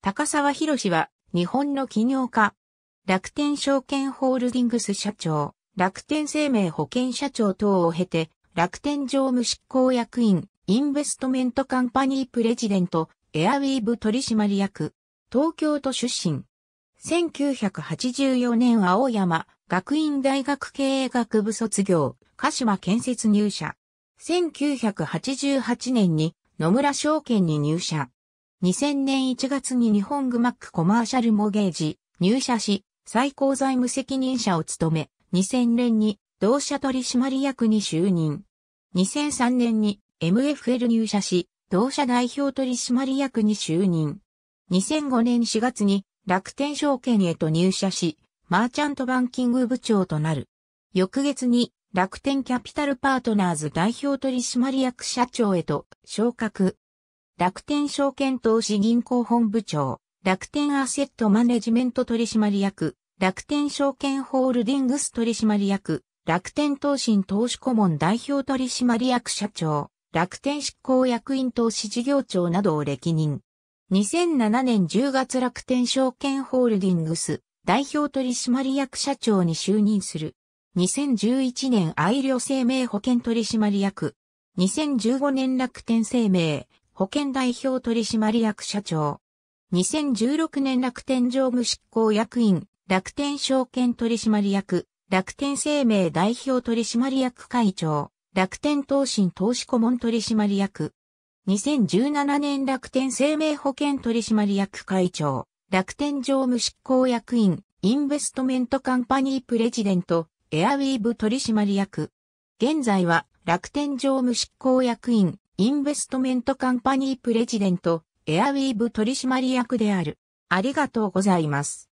高沢博は、日本の企業家。楽天証券ホールディングス社長、楽天生命保険社長等を経て、楽天常務執行役員、インベストメントカンパニープレジデント、エアウィーブ取締役、東京都出身。1984年青山学院大学経営学部卒業、鹿島建設入社。1988年に野村証券に入社。2000年1月に日本グマックコマーシャルモゲージ入社し、最高財務責任者を務め、2000年に同社取締役に就任。2003年に MFL 入社し、同社代表取締役に就任。2005年4月に楽天証券へと入社し、マーチャントバンキング部長となる。翌月に楽天キャピタルパートナーズ代表取締役社長へと昇格。楽天証券投資銀行本部長、楽天アセットマネジメント取締役、楽天証券ホールディングス取締役、楽天投信投資顧問代表取締役社長、楽天執行役員投資事業長などを歴任。2007年10月楽天証券ホールディングス代表取締役社長に就任する。2011年愛良生命保険取締役。2015年楽天生命保険代表取締役社長。2016年楽天常務執行役員、楽天証券取締役、楽天生命代表取締役会長、楽天投信投資顧問取締役。2017年楽天生命保険取締役会長、楽天常務執行役員、インベストメントカンパニープレジデント、エアウィーブ取締役。現在は楽天常務執行役員、インベストメントカンパニープレジデント、エアウィーブ取締役である。ありがとうございます。